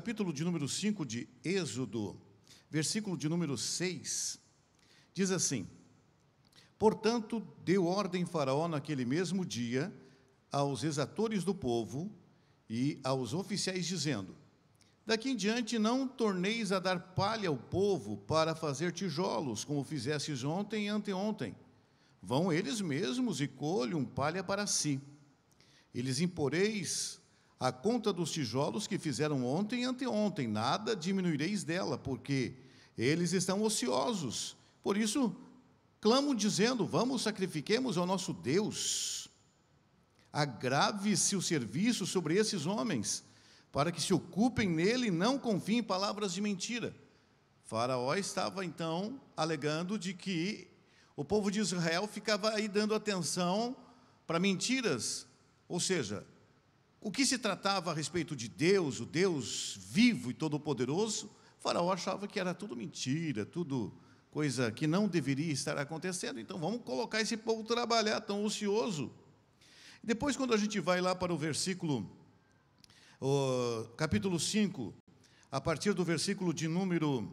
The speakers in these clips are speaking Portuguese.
capítulo de número 5 de Êxodo, versículo de número 6, diz assim: Portanto, deu ordem Faraó naquele mesmo dia aos exatores do povo e aos oficiais, dizendo: Daqui em diante não torneis a dar palha ao povo para fazer tijolos, como fizestes ontem e anteontem. Vão eles mesmos e colham palha para si. Eles imporeis a conta dos tijolos que fizeram ontem e anteontem, nada diminuireis dela, porque eles estão ociosos. Por isso, clamam dizendo: Vamos, sacrifiquemos ao nosso Deus. Agrave-se o serviço sobre esses homens, para que se ocupem nele e não confiem em palavras de mentira. Faraó estava então alegando de que o povo de Israel ficava aí dando atenção para mentiras, ou seja, o que se tratava a respeito de Deus, o Deus vivo e todo-poderoso, Faraó achava que era tudo mentira, tudo coisa que não deveria estar acontecendo. Então vamos colocar esse povo trabalhar tão ocioso. Depois, quando a gente vai lá para o versículo, o capítulo 5, a partir do versículo de número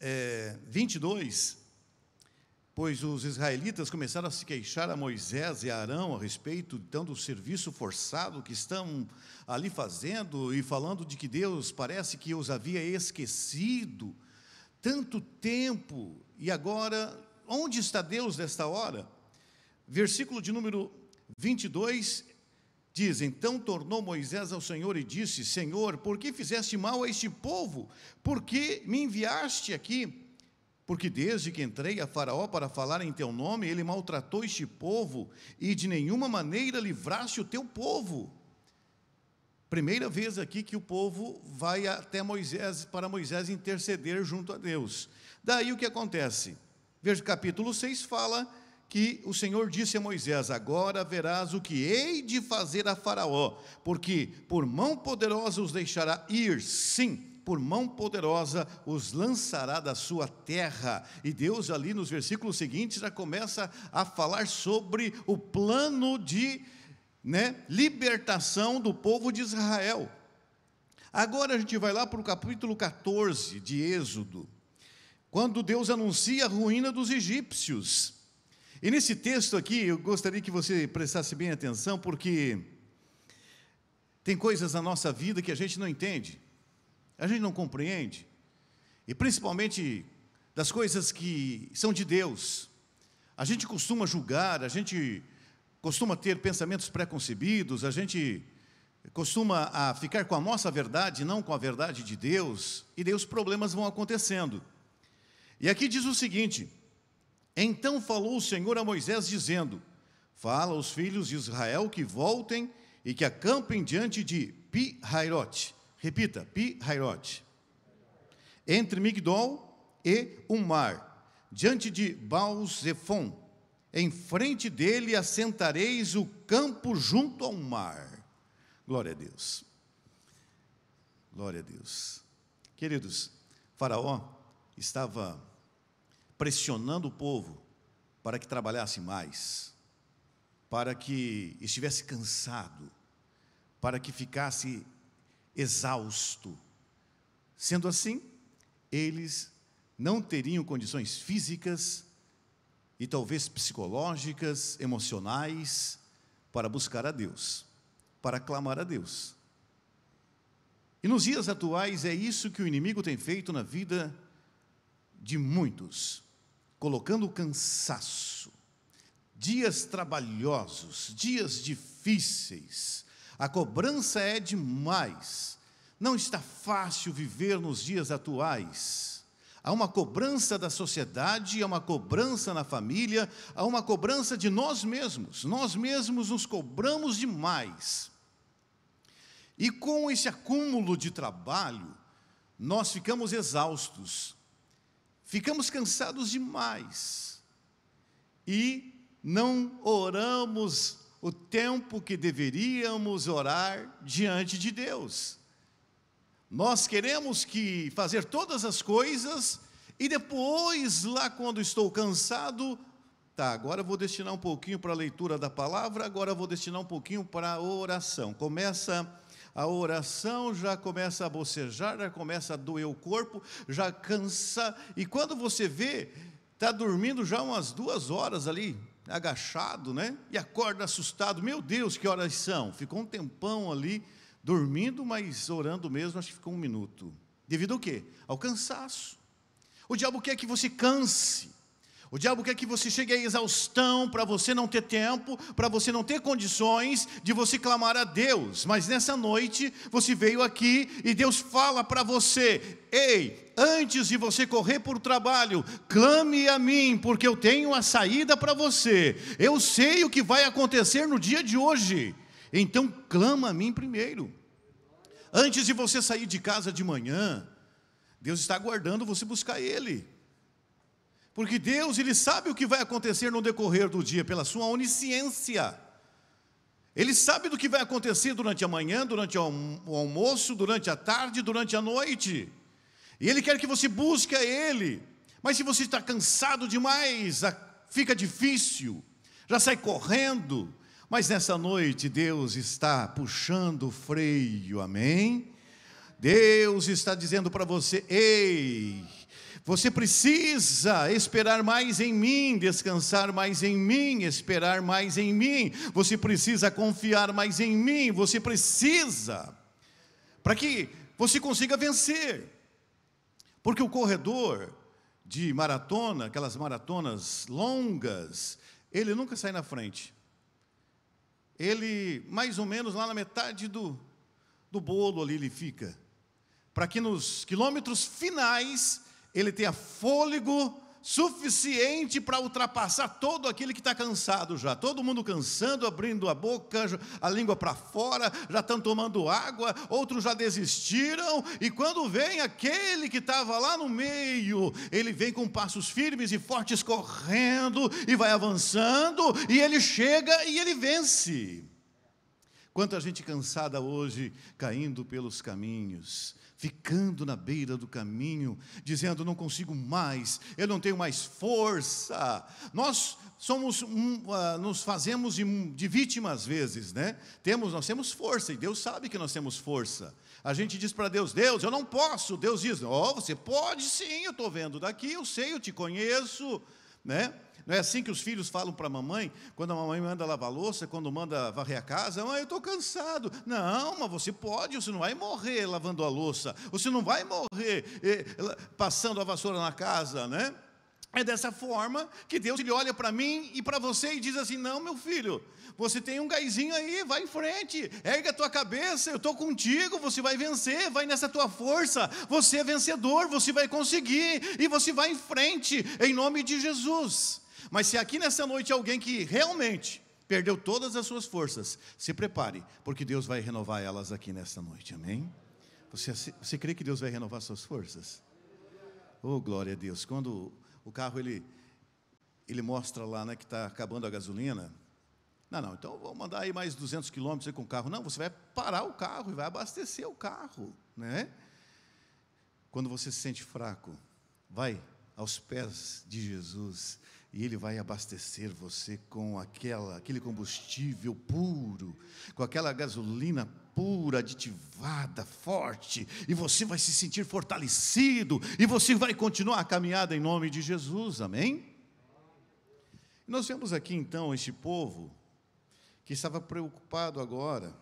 é, 22, pois os israelitas começaram a se queixar a Moisés e a Arão a respeito então do serviço forçado que estão ali fazendo e falando de que Deus parece que os havia esquecido tanto tempo e agora onde está Deus nesta hora? Versículo de número 22 diz: Então tornou Moisés ao Senhor e disse: Senhor, por que fizeste mal a este povo? Por que me enviaste aqui? Porque desde que entrei a Faraó para falar em teu nome, ele maltratou este povo, e de nenhuma maneira livraste o teu povo. Primeira vez aqui que o povo vai até Moisés, para Moisés interceder junto a Deus. Daí o que acontece? Veja, capítulo 6 fala que o Senhor disse a Moisés: Agora verás o que hei de fazer a Faraó, porque por mão poderosa os deixará ir, sim, por mão poderosa os lançará da sua terra. E Deus, ali nos versículos seguintes, já começa a falar sobre o plano de né, libertação do povo de Israel. Agora a gente vai lá para o capítulo 14 de Êxodo, quando Deus anuncia a ruína dos egípcios. E nesse texto aqui, eu gostaria que você prestasse bem atenção, porque tem coisas na nossa vida que a gente não entende. A gente não compreende. E principalmente das coisas que são de Deus. A gente costuma julgar, a gente costuma ter pensamentos preconcebidos, a gente costuma a ficar com a nossa verdade, não com a verdade de Deus, e daí os problemas vão acontecendo. E aqui diz o seguinte: Então falou o Senhor a Moisés, dizendo: Fala aos filhos de Israel que voltem e que acampem diante de Pi hairote Repita, Pi-Hairot. Entre Migdol e o mar, diante de Baal-Zefon, em frente dele assentareis o campo junto ao mar. Glória a Deus. Glória a Deus. Queridos, Faraó estava pressionando o povo para que trabalhasse mais, para que estivesse cansado, para que ficasse exausto. Sendo assim, eles não teriam condições físicas e talvez psicológicas, emocionais, para buscar a Deus, para clamar a Deus. E nos dias atuais é isso que o inimigo tem feito na vida de muitos, colocando cansaço, dias trabalhosos, dias difíceis, a cobrança é demais. Não está fácil viver nos dias atuais. Há uma cobrança da sociedade, há uma cobrança na família, há uma cobrança de nós mesmos. Nós mesmos nos cobramos demais. E com esse acúmulo de trabalho, nós ficamos exaustos, ficamos cansados demais e não oramos o tempo que deveríamos orar diante de Deus. Nós queremos que fazer todas as coisas e depois, lá quando estou cansado, tá, agora vou destinar um pouquinho para a leitura da palavra, agora vou destinar um pouquinho para a oração. Começa a oração, já começa a bocejar, já começa a doer o corpo, já cansa. E quando você vê, está dormindo já umas duas horas ali, agachado, né? E acorda assustado. Meu Deus, que horas são? Ficou um tempão ali dormindo, mas orando mesmo, acho que ficou um minuto. Devido ao quê? Ao cansaço. O diabo quer que você canse. O diabo quer que você chegue à exaustão para você não ter tempo, para você não ter condições de você clamar a Deus. Mas nessa noite você veio aqui e Deus fala para você: Ei, antes de você correr para o trabalho, clame a mim, porque eu tenho a saída para você. Eu sei o que vai acontecer no dia de hoje. Então clama a mim primeiro. Antes de você sair de casa de manhã, Deus está aguardando você buscar Ele. Porque Deus, ele sabe o que vai acontecer no decorrer do dia pela sua onisciência. Ele sabe do que vai acontecer durante a manhã, durante o almoço, durante a tarde, durante a noite. E ele quer que você busque a ele. Mas se você está cansado demais, fica difícil. Já sai correndo, mas nessa noite Deus está puxando o freio, amém? Deus está dizendo para você: ei, você precisa esperar mais em mim, descansar mais em mim, esperar mais em mim. Você precisa confiar mais em mim. Você precisa para que você consiga vencer. Porque o corredor de maratona, aquelas maratonas longas, ele nunca sai na frente. Ele, mais ou menos lá na metade do, do bolo ali, ele fica. Para que nos quilômetros finais ele tenha fôlego suficiente para ultrapassar todo aquele que está cansado já. Todo mundo cansando, abrindo a boca, a língua para fora, já estão tomando água, outros já desistiram. E quando vem aquele que estava lá no meio, ele vem com passos firmes e fortes correndo e vai avançando, e ele chega e ele vence. Quanta gente cansada hoje caindo pelos caminhos ficando na beira do caminho, dizendo: Não consigo mais, eu não tenho mais força. Nós somos, um, uh, nos fazemos de, de vítima às vezes, né? Temos, nós temos força e Deus sabe que nós temos força. A gente diz para Deus: Deus, eu não posso. Deus diz: Ó, oh, você pode sim, eu estou vendo daqui, eu sei, eu te conheço né? Não é assim que os filhos falam para a mamãe, quando a mamãe manda lavar louça, quando manda varrer a casa, mãe, ah, eu estou cansado. Não, mas você pode, você não vai morrer lavando a louça, você não vai morrer eh, passando a vassoura na casa, né? É dessa forma que Deus ele olha para mim e para você e diz assim: Não, meu filho, você tem um gaizinho aí, vai em frente, ergue a tua cabeça, eu estou contigo, você vai vencer, vai nessa tua força, você é vencedor, você vai conseguir e você vai em frente, em nome de Jesus. Mas se aqui nessa noite alguém que realmente perdeu todas as suas forças, se prepare, porque Deus vai renovar elas aqui nessa noite, amém? Você, você crê que Deus vai renovar suas forças? Oh, glória a Deus, quando o carro ele, ele mostra lá né, que está acabando a gasolina. Não, não, então vou mandar aí mais 200 quilômetros com o carro. Não, você vai parar o carro e vai abastecer o carro. Né? Quando você se sente fraco, vai aos pés de Jesus e Ele vai abastecer você com aquela, aquele combustível puro, com aquela gasolina pura, aditivada, forte, e você vai se sentir fortalecido, e você vai continuar a caminhada em nome de Jesus, amém? Nós vemos aqui então este povo que estava preocupado agora,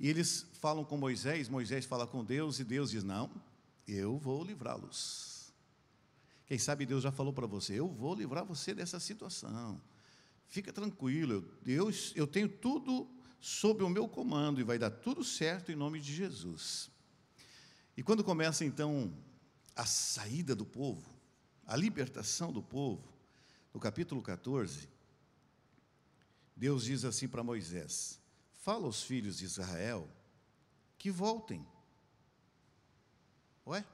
e eles falam com Moisés, Moisés fala com Deus, e Deus diz: Não, eu vou livrá-los. Quem sabe Deus já falou para você: eu vou livrar você dessa situação. Fica tranquilo, eu, eu, eu tenho tudo sob o meu comando e vai dar tudo certo em nome de Jesus. E quando começa então a saída do povo, a libertação do povo, no capítulo 14, Deus diz assim para Moisés: Fala aos filhos de Israel que voltem. Ué?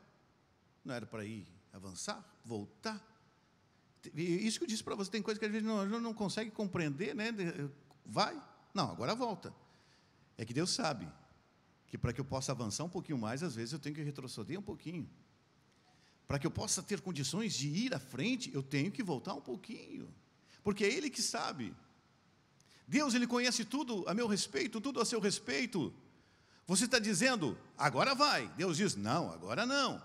Não era para ir avançar, voltar. Isso que eu disse para você, tem coisa que às vezes não, não consegue compreender, né? Vai, não, agora volta. É que Deus sabe que para que eu possa avançar um pouquinho mais, às vezes eu tenho que retroceder um pouquinho. Para que eu possa ter condições de ir à frente, eu tenho que voltar um pouquinho. Porque é Ele que sabe. Deus, Ele conhece tudo a meu respeito, tudo a seu respeito. Você está dizendo, agora vai. Deus diz, não, agora não.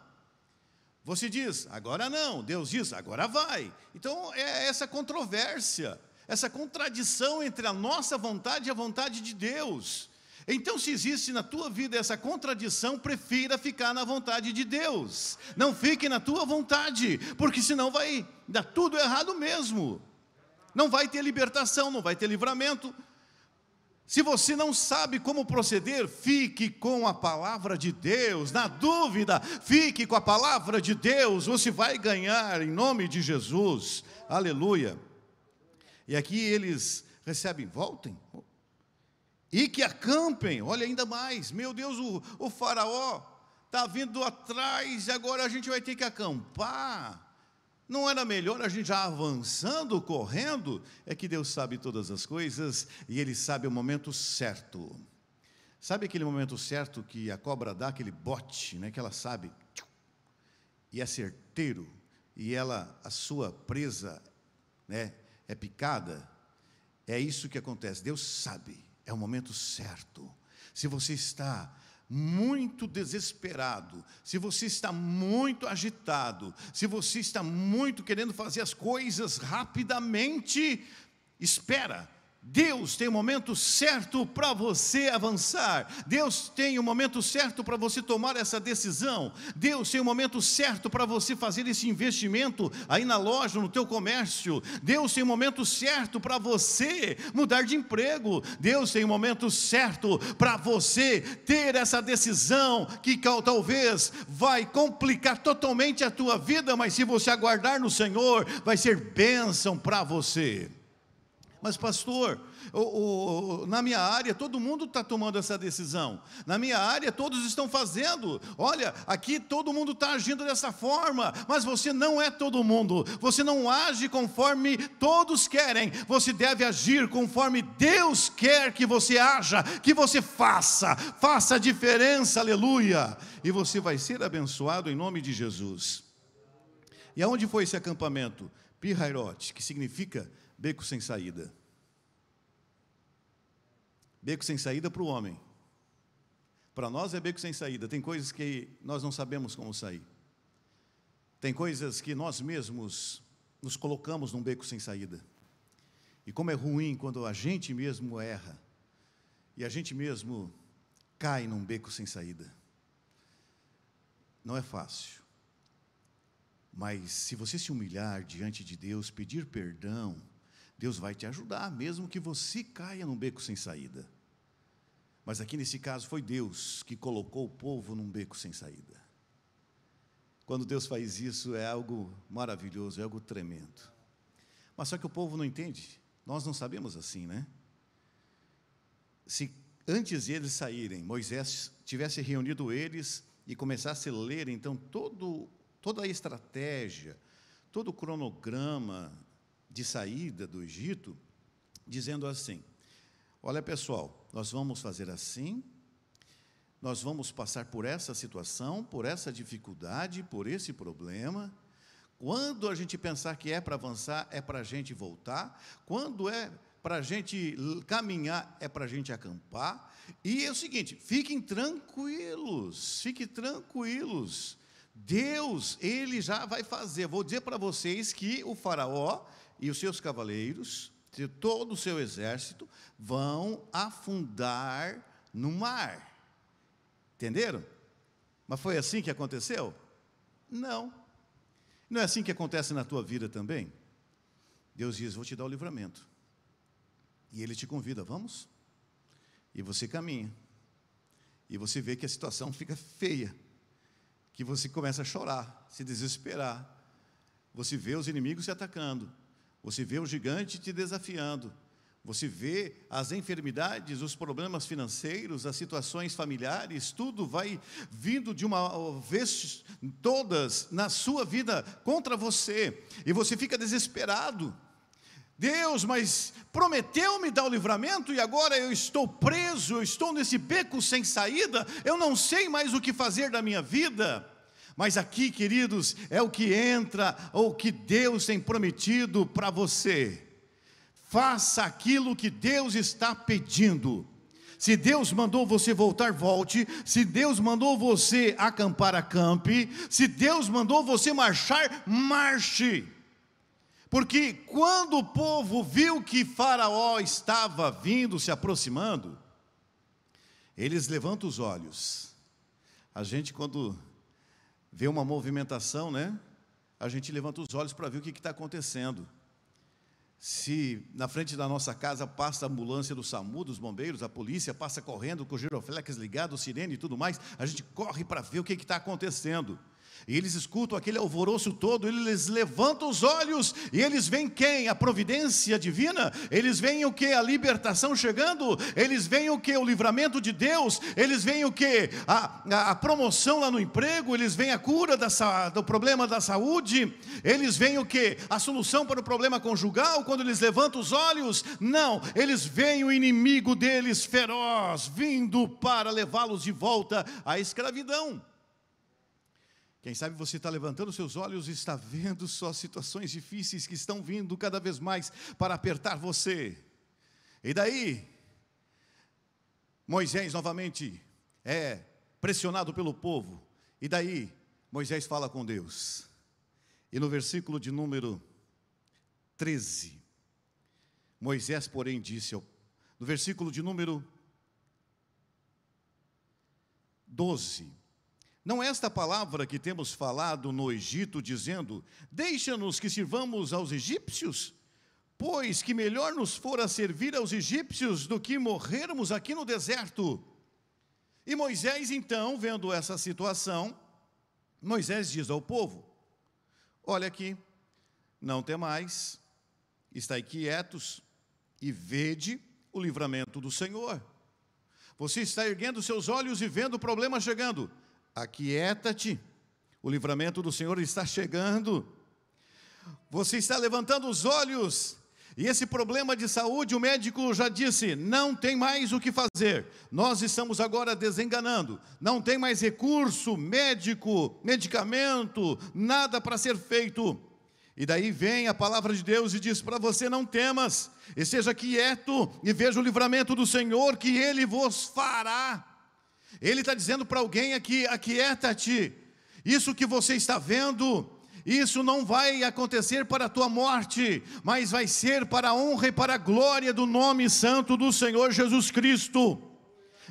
Você diz, agora não. Deus diz, agora vai. Então é essa controvérsia, essa contradição entre a nossa vontade e a vontade de Deus. Então, se existe na tua vida essa contradição, prefira ficar na vontade de Deus. Não fique na tua vontade, porque senão vai dar tudo errado mesmo. Não vai ter libertação, não vai ter livramento, se você não sabe como proceder, fique com a palavra de Deus. Na dúvida, fique com a palavra de Deus. Você vai ganhar em nome de Jesus. Aleluia. E aqui eles recebem, voltem. E que acampem, olha ainda mais. Meu Deus, o, o faraó está vindo atrás e agora a gente vai ter que acampar. Não era melhor a gente já avançando, correndo? É que Deus sabe todas as coisas e Ele sabe o momento certo. Sabe aquele momento certo que a cobra dá aquele bote, né? Que ela sabe e é certeiro e ela a sua presa, né? É picada. É isso que acontece. Deus sabe. É o momento certo. Se você está muito desesperado, se você está muito agitado, se você está muito querendo fazer as coisas rapidamente, espera, Deus tem o um momento certo para você avançar, Deus tem o um momento certo para você tomar essa decisão, Deus tem o um momento certo para você fazer esse investimento aí na loja, no teu comércio, Deus tem o momento certo para você mudar de emprego, Deus tem o momento certo para você ter essa decisão que talvez vai complicar totalmente a tua vida, mas se você aguardar no Senhor, vai ser bênção para você. Mas, pastor, o, o, na minha área todo mundo está tomando essa decisão. Na minha área todos estão fazendo. Olha, aqui todo mundo está agindo dessa forma. Mas você não é todo mundo. Você não age conforme todos querem. Você deve agir conforme Deus quer que você haja, que você faça. Faça a diferença, aleluia. E você vai ser abençoado em nome de Jesus. E aonde foi esse acampamento? Pirrairote, que significa Beco sem saída. Beco sem saída para o homem. Para nós é beco sem saída. Tem coisas que nós não sabemos como sair. Tem coisas que nós mesmos nos colocamos num beco sem saída. E como é ruim quando a gente mesmo erra e a gente mesmo cai num beco sem saída. Não é fácil. Mas se você se humilhar diante de Deus, pedir perdão, Deus vai te ajudar, mesmo que você caia num beco sem saída. Mas aqui nesse caso foi Deus que colocou o povo num beco sem saída. Quando Deus faz isso é algo maravilhoso, é algo tremendo. Mas só que o povo não entende. Nós não sabemos assim, né? Se antes de eles saírem, Moisés tivesse reunido eles e começasse a ler então todo, toda a estratégia, todo o cronograma de saída do Egito, dizendo assim: Olha, pessoal, nós vamos fazer assim, nós vamos passar por essa situação, por essa dificuldade, por esse problema. Quando a gente pensar que é para avançar, é para a gente voltar. Quando é para a gente caminhar, é para a gente acampar. E é o seguinte: fiquem tranquilos, fiquem tranquilos. Deus, ele já vai fazer. Vou dizer para vocês que o Faraó e os seus cavaleiros, todo o seu exército, vão afundar no mar. Entenderam? Mas foi assim que aconteceu? Não. Não é assim que acontece na tua vida também? Deus diz: Vou te dar o livramento. E Ele te convida, vamos? E você caminha. E você vê que a situação fica feia. Que você começa a chorar, se desesperar. Você vê os inimigos se atacando. Você vê o gigante te desafiando. Você vê as enfermidades, os problemas financeiros, as situações familiares, tudo vai vindo de uma vez todas na sua vida contra você, e você fica desesperado. Deus, mas prometeu-me dar o livramento e agora eu estou preso, eu estou nesse beco sem saída, eu não sei mais o que fazer da minha vida. Mas aqui, queridos, é o que entra, ou o que Deus tem prometido para você. Faça aquilo que Deus está pedindo. Se Deus mandou você voltar, volte. Se Deus mandou você acampar, acampe. Se Deus mandou você marchar, marche. Porque quando o povo viu que Faraó estava vindo, se aproximando, eles levantam os olhos. A gente, quando vê uma movimentação, né? A gente levanta os olhos para ver o que está acontecendo. Se na frente da nossa casa passa a ambulância do SAMU, dos bombeiros, a polícia passa correndo com o giroflex ligado, o sirene e tudo mais, a gente corre para ver o que está acontecendo. E eles escutam aquele alvoroço todo, eles levantam os olhos e eles veem quem? A providência divina? Eles veem o que? A libertação chegando? Eles veem o que? O livramento de Deus? Eles veem o que? A, a, a, promoção lá no emprego? Eles veem a cura da, do problema da saúde? Eles veem o que? A solução para o problema conjugal? Quando eles levantam os olhos? Não, eles veem o inimigo deles feroz vindo para levá-los de volta à escravidão. Quem sabe você está levantando seus olhos e está vendo só situações difíceis que estão vindo cada vez mais para apertar você. E daí, Moisés novamente é pressionado pelo povo. E daí, Moisés fala com Deus. E no versículo de número 13, Moisés, porém, disse ao no versículo de número 12, não é esta palavra que temos falado no Egito, dizendo: Deixa-nos que sirvamos aos egípcios? Pois que melhor nos fora servir aos egípcios do que morrermos aqui no deserto. E Moisés, então, vendo essa situação, Moisés diz ao povo: Olha aqui, não temais, estai quietos e vede o livramento do Senhor. Você está erguendo seus olhos e vendo o problema chegando Aquieta-te, o livramento do Senhor está chegando. Você está levantando os olhos, e esse problema de saúde, o médico já disse: não tem mais o que fazer. Nós estamos agora desenganando. Não tem mais recurso médico, medicamento, nada para ser feito. E daí vem a palavra de Deus e diz para você: não temas, e esteja quieto e veja o livramento do Senhor, que ele vos fará. Ele está dizendo para alguém aqui: aquieta-te, isso que você está vendo. Isso não vai acontecer para a tua morte, mas vai ser para a honra e para a glória do nome santo do Senhor Jesus Cristo.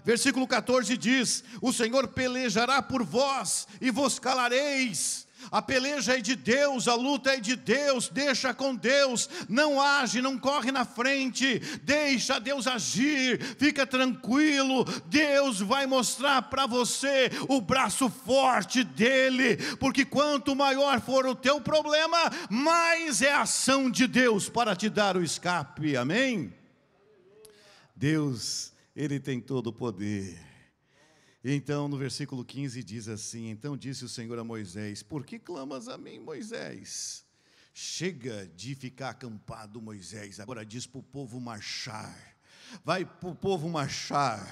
Versículo 14 diz: O Senhor pelejará por vós e vos calareis. A peleja é de Deus, a luta é de Deus, deixa com Deus, não age, não corre na frente, deixa Deus agir, fica tranquilo, Deus vai mostrar para você o braço forte dele, porque quanto maior for o teu problema, mais é a ação de Deus para te dar o escape, amém? Deus, Ele tem todo o poder. Então, no versículo 15 diz assim: Então disse o Senhor a Moisés: Por que clamas a mim, Moisés? Chega de ficar acampado, Moisés. Agora diz para o povo marchar vai para o povo marchar.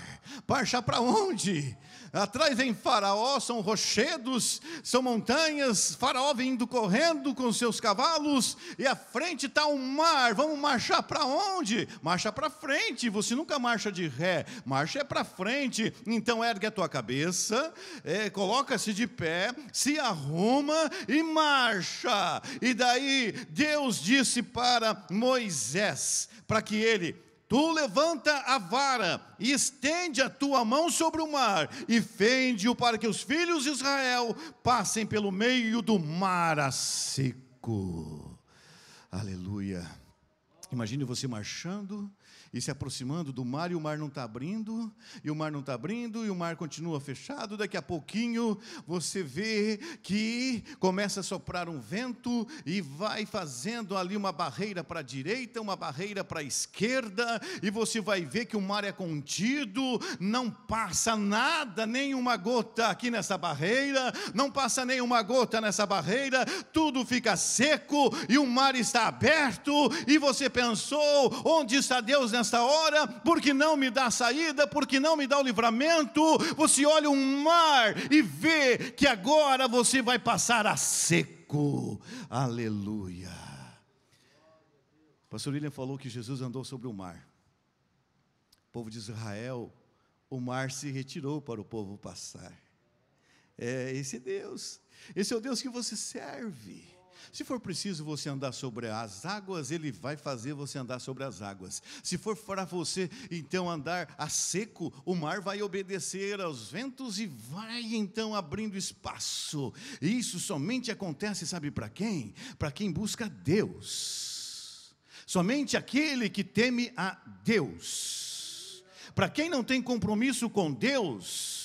Marchar para onde? Atrás vem Faraó, são rochedos, são montanhas. Faraó vindo correndo com seus cavalos, e à frente está um mar. Vamos marchar para onde? Marcha para frente. Você nunca marcha de ré, marcha é para frente. Então ergue a tua cabeça, é, coloca-se de pé, se arruma e marcha. E daí Deus disse para Moisés, para que ele Tu levanta a vara e estende a tua mão sobre o mar e fende-o para que os filhos de Israel passem pelo meio do mar a seco. Aleluia. Imagine você marchando e se aproximando do mar e o mar não está abrindo, e o mar não está abrindo, e o mar continua fechado. Daqui a pouquinho você vê que começa a soprar um vento e vai fazendo ali uma barreira para a direita, uma barreira para a esquerda, e você vai ver que o mar é contido, não passa nada, nenhuma gota aqui nessa barreira, não passa nenhuma gota nessa barreira, tudo fica seco e o mar está aberto, e você pensou: onde está Deus nesta hora? Porque não me dá saída? Porque não me dá o livramento? Você olha um mar e vê que agora você vai passar a seco. Aleluia. pastor William falou que Jesus andou sobre o mar. O povo de Israel, o mar se retirou para o povo passar. É esse Deus. Esse é o Deus que você serve. Se for preciso você andar sobre as águas, Ele vai fazer você andar sobre as águas. Se for para você então andar a seco, o mar vai obedecer aos ventos e vai então abrindo espaço. E isso somente acontece, sabe para quem? Para quem busca Deus. Somente aquele que teme a Deus. Para quem não tem compromisso com Deus,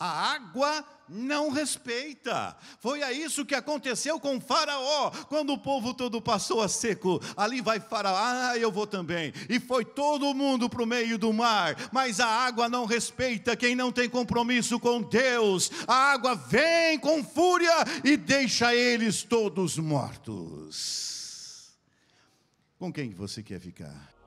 a água não respeita. Foi a isso que aconteceu com Faraó, quando o povo todo passou a seco. Ali vai Faraó, ah, eu vou também. E foi todo mundo para o meio do mar. Mas a água não respeita quem não tem compromisso com Deus. A água vem com fúria e deixa eles todos mortos. Com quem você quer ficar?